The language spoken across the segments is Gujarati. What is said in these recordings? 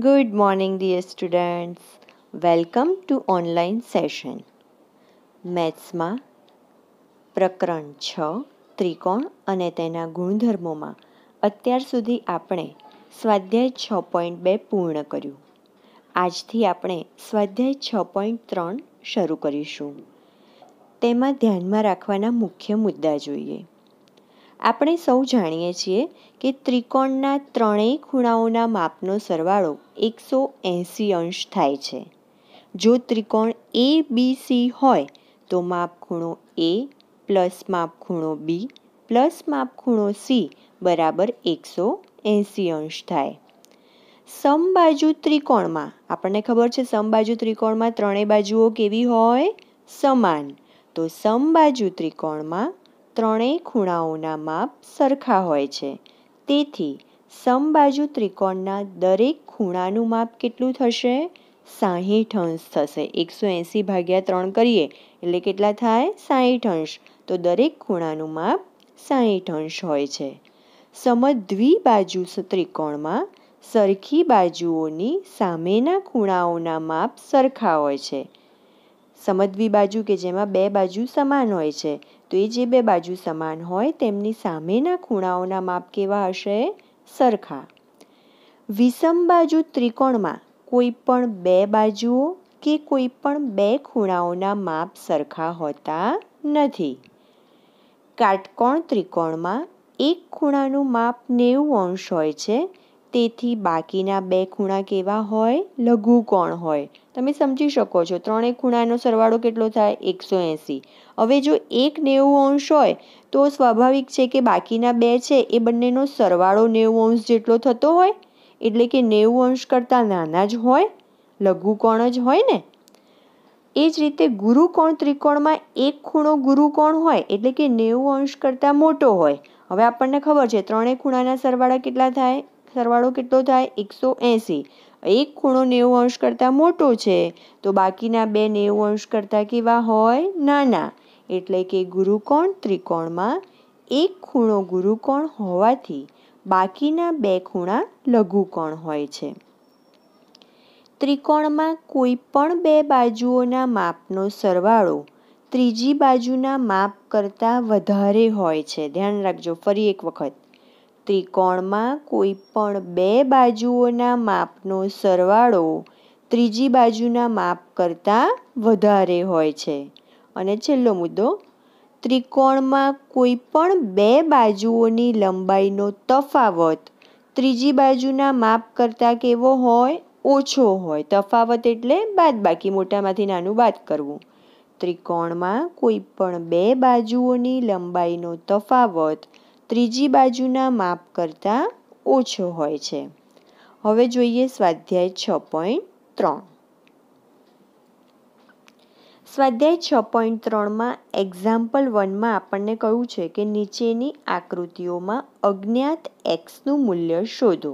Good morning, dear students. Welcome to online session મેથ્સમાં પ્રકરણ છ ત્રિકોણ અને તેના ગુણધર્મોમાં અત્યાર સુધી આપણે સ્વાધ્યાય છ પોઈન્ટ બે પૂર્ણ કર્યું આજથી આપણે સ્વાધ્યાય છ પોઈન્ટ ત્રણ શરૂ કરીશું તેમાં ધ્યાનમાં રાખવાના મુખ્ય મુદ્દા જોઈએ આપણે સૌ જાણીએ છીએ કે ત્રિકોણના ત્રણેય ખૂણાઓના માપનો સરવાળો એકસો એંસી અંશ થાય છે જો ત્રિકોણ એ બી સી હોય તો માપ ખૂણો એ પ્લસ માપ ખૂણો બી પ્લસ માપ ખૂણો સી બરાબર એકસો એંસી અંશ થાય સમબાજુ ત્રિકોણમાં આપણને ખબર છે સમબાજુ ત્રિકોણમાં ત્રણેય બાજુઓ કેવી હોય સમાન તો સમબાજુ ત્રિકોણમાં ત્રણેય ખૂણાઓના માપ સરખા હોય છે તેથી સમબાજુ ત્રિકોણના દરેક ખૂણાનું માપ કેટલું થશે સાહીઠ અંશ થશે એકસો એંસી ભાગ્યા ત્રણ કરીએ એટલે કેટલા થાય સાહીઠ અંશ તો દરેક ખૂણાનું માપ સાહીઠ અંશ હોય છે સમદ્વિબાજુ ત્રિકોણમાં સરખી બાજુઓની સામેના ખૂણાઓના માપ સરખા હોય છે બાજુ કે જેમાં બે બાજુ સમાન હોય છે તે જે બે બાજુ સમાન હોય તેમની સામેના ખૂણાઓના માપ કેવા હશે સરખા વિષમ બાજુ ત્રિકોણમાં કોઈ પણ બે બાજુઓ કે કોઈ પણ બે ખૂણાઓના માપ સરખા હોતા નથી કાટકોણ ત્રિકોણમાં એક ખૂણાનું માપ નેવું અંશ હોય છે તેથી બાકીના બે ખૂણા કેવા હોય લઘુ કોણ હોય તમે સમજી શકો છો ત્રણેય ખૂણાનો સરવાળો કેટલો થાય એકસો એંસી હવે જો એક નેવું અંશ હોય તો સ્વાભાવિક છે કે બાકીના બે છે એ બંનેનો સરવાળો નેવું અંશ જેટલો થતો હોય એટલે કે નેવું અંશ કરતાં નાના જ હોય લઘુકોણ જ હોય ને એ જ રીતે ગુરુકોણ ત્રિકોણમાં એક ખૂણો ગુરુ કોણ હોય એટલે કે નેવું અંશ કરતાં મોટો હોય હવે આપણને ખબર છે ત્રણેય ખૂણાના સરવાળા કેટલા થાય સરવાળો કેટલો થાય એકસો એંસી એક ખૂણો નેવું અંશ કરતાં મોટો છે તો બાકીના બે નેવું અંશ કરતાં કેવા હોય નાના એટલે કે ગુરુકોણ ત્રિકોણમાં એક ખૂણો ગુરુકોણ હોવાથી બાકીના બે ખૂણા લઘુકોણ હોય છે ત્રિકોણમાં કોઈ પણ બે બાજુઓના માપનો સરવાળો ત્રીજી બાજુના માપ કરતાં વધારે હોય છે ધ્યાન રાખજો ફરી એક વખત ત્રિકોણમાં કોઈ પણ બે બાજુઓના માપનો સરવાળો ત્રીજી બાજુના માપ કરતાં વધારે હોય છે અને છેલ્લો મુદ્દો ત્રિકોણમાં કોઈ પણ બે બાજુઓની લંબાઈનો તફાવત ત્રીજી બાજુના માપ કરતાં કેવો હોય ઓછો હોય તફાવત એટલે બાદ બાકી મોટામાંથી નાનું બાદ કરવું ત્રિકોણમાં કોઈ પણ બે બાજુઓની લંબાઈનો તફાવત ત્રીજી બાજુના માપ કરતાં ઓછો હોય છે હવે જોઈએ સ્વાધ્યાય છ પોઈન્ટ ત્રણ સ્વાધ્યાય છ પોઈન્ટ ત્રણમાં એક્ઝામ્પલ વનમાં આપણને કહ્યું છે કે નીચેની આકૃતિઓમાં અજ્ઞાત એક્સનું મૂલ્ય શોધો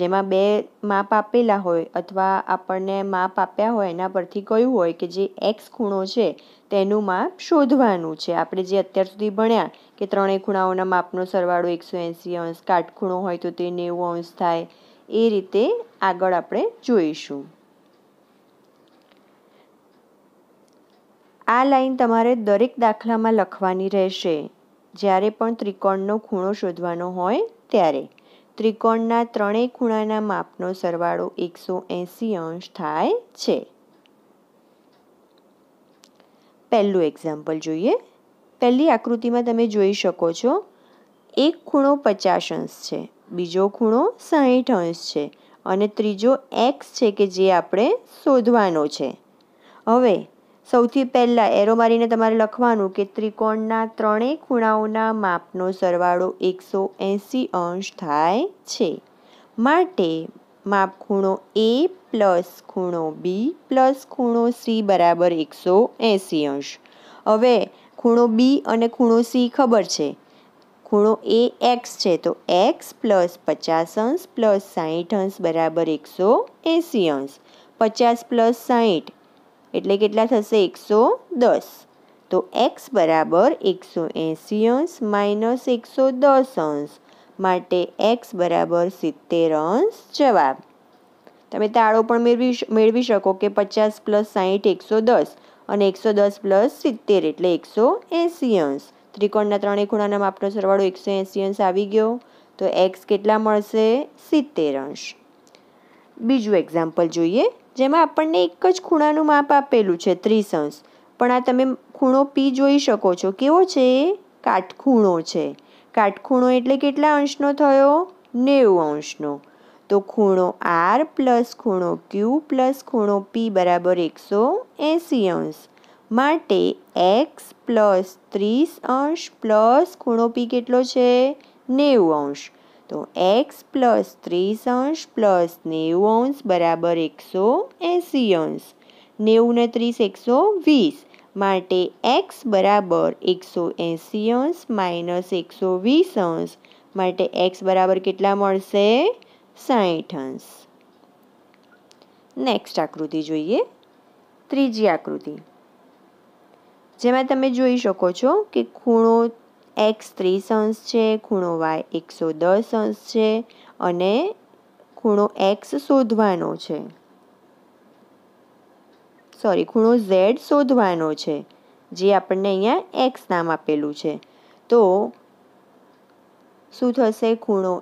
જેમાં બે માપ આપેલા હોય અથવા આપણને માપ આપ્યા હોય એના પરથી કહ્યું હોય કે જે એક્સ ખૂણો છે તેનું માપ શોધવાનું છે આપણે જે અત્યાર સુધી ભણ્યા કે ત્રણેય ખૂણાઓના માપનો સરવાળો એકસો એંસી અંશ કાટખૂણો હોય તો તે નેવું અંશ થાય એ રીતે આગળ આપણે જોઈશું આ લાઈન તમારે દરેક દાખલામાં લખવાની રહેશે જ્યારે પણ ત્રિકોણનો ખૂણો શોધવાનો હોય ત્યારે ત્રિકોણના ત્રણેય ખૂણાના માપનો સરવાળો એકસો એંસી અંશ થાય છે પહેલું એક્ઝામ્પલ જોઈએ પહેલી આકૃતિમાં તમે જોઈ શકો છો એક ખૂણો પચાસ અંશ છે બીજો ખૂણો સાહીઠ અંશ છે અને ત્રીજો એક્સ છે કે જે આપણે શોધવાનો છે હવે સૌથી પહેલાં એરો મારીને તમારે લખવાનું કે ત્રિકોણના ત્રણેય ખૂણાઓના માપનો સરવાળો એકસો એંસી અંશ થાય છે માટે માપ ખૂણો એ પ્લસ ખૂણો બી પ્લસ ખૂણો સી બરાબર એકસો એંસી અંશ હવે ખૂણો બી અને ખૂણો સી ખબર છે ખૂણો એ એક્સ છે તો એક્સ પ્લસ પચાસ અંશ પ્લસ સાહીઠ અંશ બરાબર એકસો એંસી અંશ પચાસ પ્લસ સાહીઠ એટલે કેટલા થશે એકસો દસ તો એક્સ બરાબર એકસો એંસી અંશ માઇનસ એકસો દસ અંશ માટે એક્સ બરાબર સિત્તેર અંશ જવાબ તમે તાળો પણ મેળવી મેળવી શકો કે પચાસ પ્લસ સાહીઠ એકસો દસ અને એકસો દસ પ્લસ સિત્તેર એટલે એકસો એંસી અંશ ત્રિકોણના ત્રણેય ખૂણાના માપનો સરવાળો એકસો એંસી અંશ આવી ગયો તો એક્સ કેટલા મળશે સિત્તેર અંશ બીજું એક્ઝામ્પલ જોઈએ જેમાં આપણને એક જ ખૂણાનું માપ આપેલું છે ત્રીસ અંશ પણ આ તમે ખૂણો પી જોઈ શકો છો કેવો છે કાટખૂણો છે કાટખૂણો એટલે કેટલા અંશનો થયો નેવું અંશનો તો ખૂણો આર પ્લસ ખૂણો ક્યુ પ્લસ ખૂણો પી બરાબર એકસો એંસી અંશ માટે એક્સ પ્લસ ત્રીસ અંશ પ્લસ ખૂણો પી કેટલો છે નેવું અંશ તો એક્સ પ્લસ ત્રીસ અંશ પ્લસ નેવું અંશ બરાબર એકસો એંસી અંશ નેવું ને ત્રીસ એકસો વીસ માટે એક્સ બરાબર એકસો એંસી અંશ માઇનસ એકસો વીસ અંશ માટે એક્સ બરાબર કેટલા મળશે સાહીઠ અંશ નેક્સ્ટ આકૃતિ જોઈએ ત્રીજી આકૃતિ જેમાં તમે જોઈ શકો છો કે ખૂણો એક્સ ત્રીસ અંશ છે ખૂણો વાય એકસો દસ અંશ છે અને ખૂણો એક્સ શોધવાનો છે સોરી ખૂણો ઝેડ શોધવાનો છે જે આપણને અહીંયા એક્સ નામ આપેલું છે તો શું થશે ખૂણો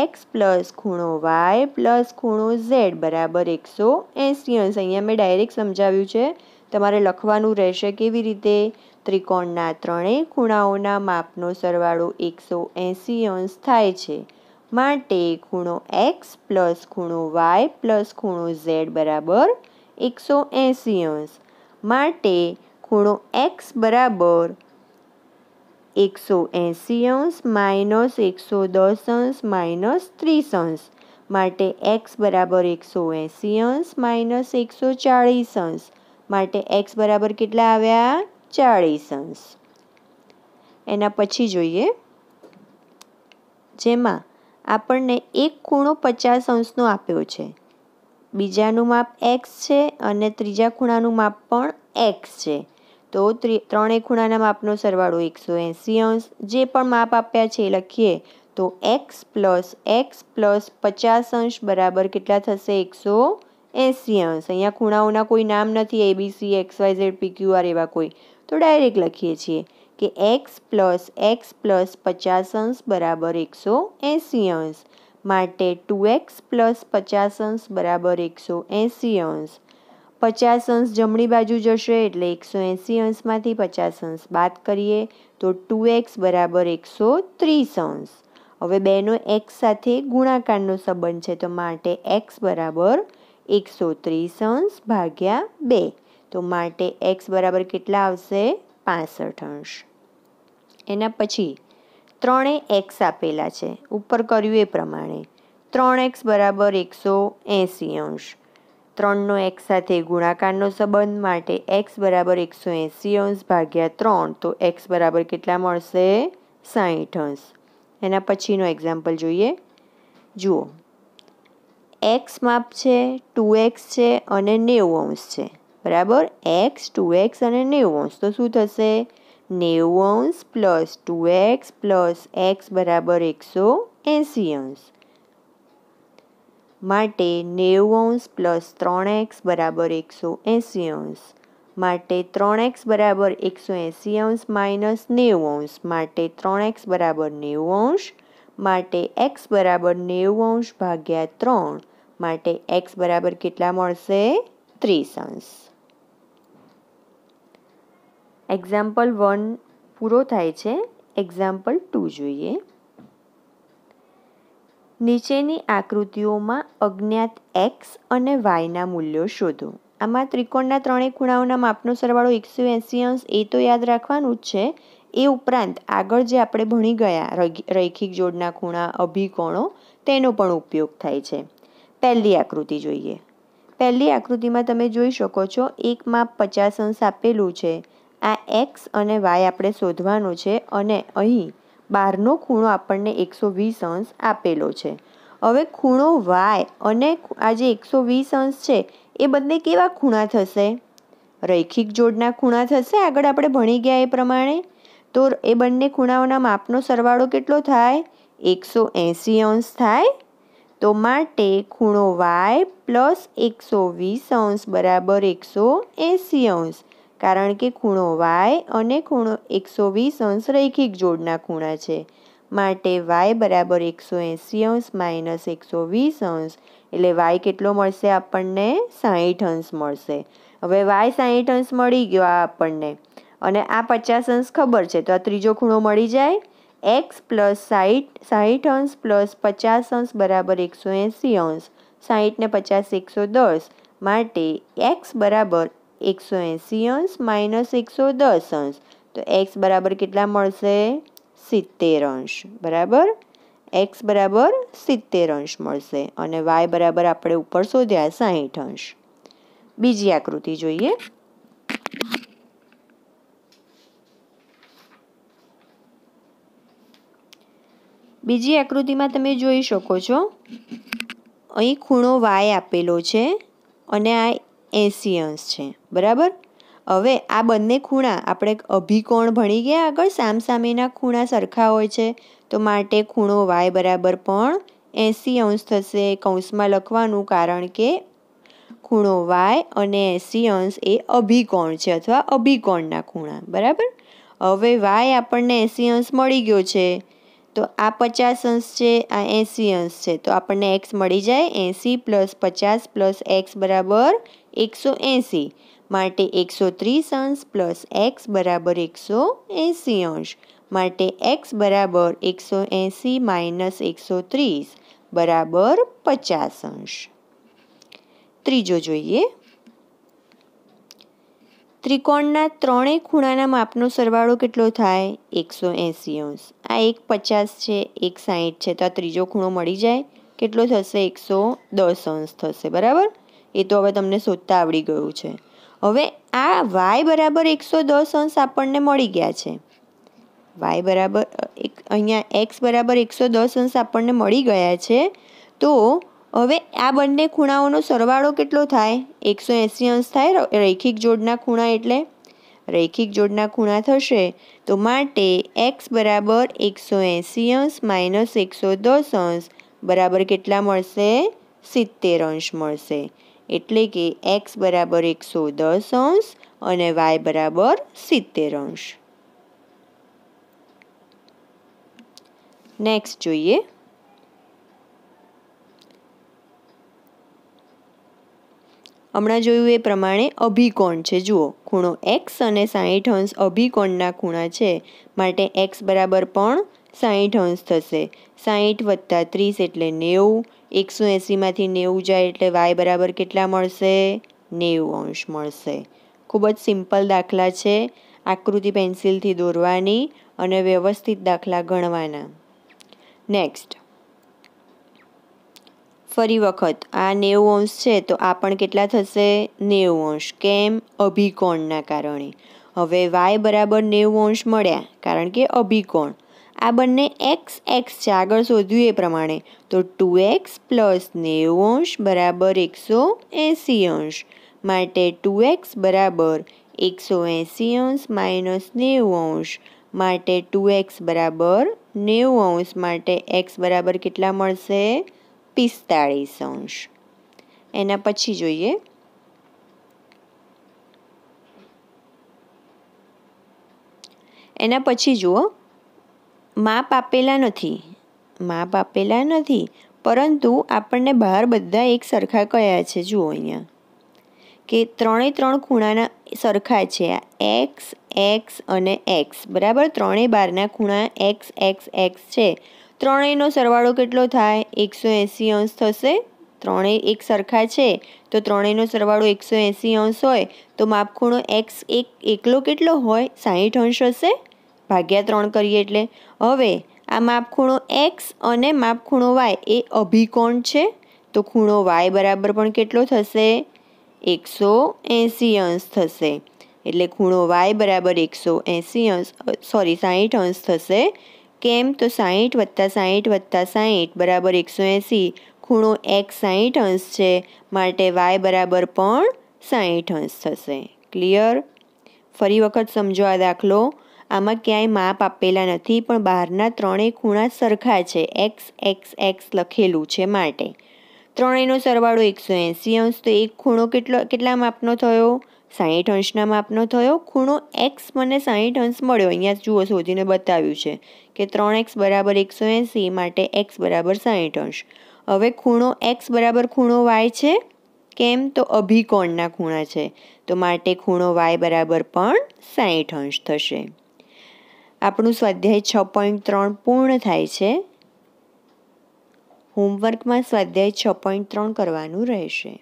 એક્સ પ્લસ ખૂણો વાય પ્લસ ખૂણો ઝેડ બરાબર એકસો એંસી અંશ અહીંયા મેં ડાયરેક્ટ સમજાવ્યું છે તમારે લખવાનું રહેશે કેવી રીતે ત્રિકોણના ત્રણેય ખૂણાઓના માપનો સરવાળો એકસો એંસી અંશ થાય છે માટે ખૂણો એક્સ પ્લસ ખૂણો વાય પ્લસ ખૂણો ઝેડ બરાબર એકસો એંસી અંશ માટે ખૂણો એક્સ બરાબર એકસો એંસી અંશ માઇનસ એકસો દસ અંશ માઇનસ ત્રીસ અંશ માટે એક્સ બરાબર એકસો એંસી અંશ માઇનસ એકસો ચાળીસ અંશ માટે એક્સ બરાબર કેટલા આવ્યા ચાળીસ અંશ એના પછી જોઈએ જેમાં આપણને એક ખૂણો પચાસ અંશનો આપ્યો છે બીજાનું માપ એક્સ છે અને ત્રીજા ખૂણાનું માપ પણ એક્સ છે તો ત્રણેય ખૂણાના માપનો સરવાળો એકસો એંસી અંશ જે પણ માપ આપ્યા છે એ લખીએ તો એક્સ પ્લસ એક્સ પ્લસ પચાસ અંશ બરાબર કેટલા થશે એકસો એંસી અંશ અહીંયા ખૂણાઓના કોઈ નામ નથી A B C X Y Z P Q R એવા કોઈ તો ડાયરેક્ટ લખીએ છીએ કે એક્સ પ્લસ એક્સ પ્લસ પચાસ અંશ બરાબર એકસો એંસી અંશ માટે ટુ એક્સ પ્લસ પચાસ અંશ બરાબર એકસો એંસી અંશ પચાસ અંશ જમણી બાજુ જશે એટલે એકસો એંસી અંશમાંથી પચાસ અંશ બાદ કરીએ તો ટુ એક્સ બરાબર એકસો ત્રીસ અંશ હવે બેનો એક્સ સાથે ગુણાકારનો સંબંધ છે તો માટે એક્સ બરાબર એકસો ત્રીસ અંશ ભાગ્યા બે તો માટે એક્સ બરાબર કેટલા આવશે પાસઠ અંશ એના પછી ત્રણે એક્સ આપેલા છે ઉપર કર્યું એ પ્રમાણે ત્રણ એક્સ બરાબર એકસો એંસી અંશ ત્રણનો એક્સ સાથે ગુણાકારનો સંબંધ માટે એક્સ બરાબર એકસો એંસી અંશ ભાગ્યા ત્રણ તો એક્સ બરાબર કેટલા મળશે સાહીઠ અંશ એના પછીનો એક્ઝામ્પલ જોઈએ જુઓ એક્સ માપ છે ટુ એક્સ છે અને નેવું અંશ છે બરાબર એક્સ ટુ એક્સ અને નેવું અંશ તો શું થશે નેવું અંશ plus two X plus X બરાબર એકસો એંસી અંશ માટે નેવું અંશ પ્લસ ત્રણ એક્સ બરાબર એકસો એંસી અંશ માટે ત્રણ એક્સ બરાબર એકસો એંસી અંશ માઇનસ નેવું અંશ માટે ત્રણ એક્સ બરાબર નેવું અંશ માટે એક્સ બરાબર નેવું અંશ ભાગ્યા ત્રણ માટે એક્સ બરાબર કેટલા મળશે ત્રીસ અંશ એક્ઝામ્પલ વન પૂરો થાય છે એક્ઝામ્પલ ટુ જોઈએ નીચેની આકૃતિઓમાં અજ્ઞાત એક્સ અને વાયના મૂલ્યો શોધો આમાં ત્રિકોણના ત્રણેય ખૂણાઓના માપનો સરવાળો એકસો એંસી અંશ એ તો યાદ રાખવાનું જ છે એ ઉપરાંત આગળ જે આપણે ભણી ગયા રૈખિક જોડના ખૂણા અભિકોણો તેનો પણ ઉપયોગ થાય છે પહેલી આકૃતિ જોઈએ પહેલી આકૃતિમાં તમે જોઈ શકો છો એક માપ પચાસ અંશ આપેલું છે આ એક્સ અને વાય આપણે શોધવાનું છે અને અહીં બહારનો ખૂણો આપણને એકસો વીસ અંશ આપેલો છે હવે ખૂણો વાય અને આ જે એકસો વીસ અંશ છે એ બંને કેવા ખૂણા થશે રૈખિક જોડના ખૂણા થશે આગળ આપણે ભણી ગયા એ પ્રમાણે તો એ બંને ખૂણાઓના માપનો સરવાળો કેટલો થાય એકસો એંસી અંશ થાય તો માટે ખૂણો વાય પ્લસ એકસો વીસ અંશ બરાબર એકસો એંસી અંશ કારણ કે ખૂણો વાય અને ખૂણો એકસો વીસ અંશ રૈખિક જોડના ખૂણા છે માટે વાય બરાબર એકસો એંસી અંશ માઇનસ એકસો વીસ અંશ એટલે વાય કેટલો મળશે આપણને સાહીઠ અંશ મળશે હવે વાય સાહીઠ અંશ મળી ગયો આ આપણને અને આ પચાસ અંશ ખબર છે તો આ ત્રીજો ખૂણો મળી જાય એક્સ પ્લસ સાહીઠ સાહીઠ અંશ પ્લસ પચાસ અંશ બરાબર એકસો એંસી અંશ સાહીઠને પચાસ એકસો દસ માટે એક્સ બરાબર એકસો એંસી અંશ માઇનસ એકસો દસ અંશ તો એક્સ બરાબર કેટલા મળશે સિત્તેર અંશ બરાબર એક્સ બરાબર સિત્તેર અંશ મળશે અને વાય બરાબર આપણે ઉપર શોધ્યા સાહીઠ અંશ બીજી આકૃતિ જોઈએ બીજી આકૃતિમાં તમે જોઈ શકો છો અહીં ખૂણો વાય આપેલો છે અને આ એંસી અંશ છે બરાબર હવે આ બંને ખૂણા આપણે અભિકોણ ભણી ગયા આગળ સામસામેના ખૂણા સરખા હોય છે તો માટે ખૂણો વાય બરાબર પણ એંસી અંશ થશે કૌંસમાં લખવાનું કારણ કે ખૂણો વાય અને એંસી અંશ એ અભિકોણ છે અથવા અભિકોણના ખૂણા બરાબર હવે વાય આપણને એંસી અંશ મળી ગયો છે તો આ પચાસ અંશ છે આ એંસી અંશ છે તો આપણને એક્સ મળી જાય એંસી પ્લસ પચાસ પ્લસ એક્સ બરાબર એકસો એંસી માટે એકસો ત્રીસ અંશ પ્લસ એક્સ બરાબર એકસો એંસી અંશ માટે એક્સ બરાબર એકસો એંસી માઇનસ એકસો ત્રીસ બરાબર પચાસ અંશ ત્રીજો જોઈએ ત્રિકોણના ત્રણેય ખૂણાના માપનો સરવાળો કેટલો થાય એકસો એંસી અંશ આ એક પચાસ છે એક સાહીઠ છે તો આ ત્રીજો ખૂણો મળી જાય કેટલો થશે એકસો દસ અંશ થશે બરાબર એ તો હવે તમને શોધતા આવડી ગયું છે હવે આ વાય બરાબર એકસો દસ અંશ આપણને મળી ગયા છે વાય બરાબર એક અહીંયા એક્સ બરાબર એકસો દસ અંશ આપણને મળી ગયા છે તો હવે આ બંને ખૂણાઓનો સરવાળો કેટલો થાય એકસો એંસી અંશ થાય રૈખિક જોડના ખૂણા એટલે રૈખિક જોડના ખૂણા થશે તો માટે એક્સ બરાબર એકસો એંસી અંશ માઇનસ એકસો દસ અંશ બરાબર કેટલા મળશે સિત્તેર અંશ મળશે એટલે કે એક્સ બરાબર એકસો દસ અંશ અને વાય બરાબર સિત્તેર અંશ નેક્સ્ટ જોઈએ હમણાં જોયું એ પ્રમાણે અભિકોણ છે જુઓ ખૂણો એક્સ અને સાહીઠ અંશ અભિકોણના ખૂણા છે માટે એક્સ બરાબર પણ સાહીઠ અંશ થશે સાહીઠ વત્તા ત્રીસ એટલે નેવું એકસો એંસીમાંથી નેવું જાય એટલે વાય બરાબર કેટલા મળશે નેવું અંશ મળશે ખૂબ જ સિમ્પલ દાખલા છે આકૃતિ પેન્સિલથી દોરવાની અને વ્યવસ્થિત દાખલા ગણવાના નેક્સ્ટ ફરી વખત આ નેવું અંશ છે તો આ પણ કેટલા થશે નેવું અંશ કેમ અભિકોણના કારણે હવે વાય બરાબર નેવું અંશ મળ્યા કારણ કે અભિકોણ આ બંને એક્સ એક્સ છે આગળ શોધ્યું એ પ્રમાણે તો ટુ એક્સ પ્લસ નેવું અંશ બરાબર એકસો એંસી અંશ માટે ટુ એક્સ બરાબર એકસો એંસી અંશ માઇનસ નેવું અંશ માટે ટુ એક્સ બરાબર નેવું અંશ માટે એક્સ બરાબર કેટલા મળશે પિસ્તાળીસ અંશ એના પછી જોઈએ એના પછી જુઓ માપ આપેલા નથી માપ આપેલા નથી પરંતુ આપણને બહાર બધા એક સરખા કયા છે જુઓ અહીંયા કે ત્રણેય ત્રણ ખૂણાના સરખા છે આ એક્સ એક્સ અને એક્સ બરાબર ત્રણેય બારના ખૂણા એક્સ એક્સ એક્સ છે ત્રણેયનો સરવાળો કેટલો થાય એકસો એંસી અંશ થશે ત્રણેય એક સરખા છે તો ત્રણેયનો સરવાળો એકસો એંસી અંશ હોય તો માપખૂણો એક્સ એક એકલો કેટલો હોય સાહીઠ અંશ હશે ભાગ્યા ત્રણ કરીએ એટલે હવે આ માપખૂણો એક્સ અને માપખૂણો વાય એ અભિકોણ છે તો ખૂણો વાય બરાબર પણ કેટલો થશે એકસો એંસી અંશ થશે એટલે ખૂણો વાય બરાબર એકસો એંસી અંશ સોરી સાહીઠ અંશ થશે કેમ તો સાહીઠ વત્તા સાહીઠ વત્તા સાહીઠ બરાબર એકસો એંસી ખૂણો એક્સ સાહીઠ અંશ છે માટે વાય બરાબર પણ સાહીઠ અંશ થશે ક્લિયર ફરી વખત સમજો આ દાખલો આમાં ક્યાંય માપ આપેલા નથી પણ બહારના ત્રણેય ખૂણા સરખા છે એક્સ એક્સ એક્સ લખેલું છે માટે ત્રણેયનો સરવાળો એકસો એંસી અંશ તો એક ખૂણો કેટલો કેટલા માપનો થયો સાહીઠ અંશના માપનો થયો ખૂણો એક્સ મને સાહીઠ અંશ મળ્યો અહીંયા જુઓ શોધીને બતાવ્યું છે કે ત્રણ એક્સ બરાબર એકસો એંસી માટે એક્સ બરાબર સાહીઠ અંશ હવે ખૂણો એક્સ બરાબર ખૂણો વાય છે કેમ તો અભિકોણના ખૂણા છે તો માટે ખૂણો વાય બરાબર પણ સાહીઠ અંશ થશે આપણું સ્વાધ્યાય છ પોઈન્ટ ત્રણ પૂર્ણ થાય છે હોમવર્કમાં સ્વાધ્યાય છ પોઈન્ટ ત્રણ કરવાનું રહેશે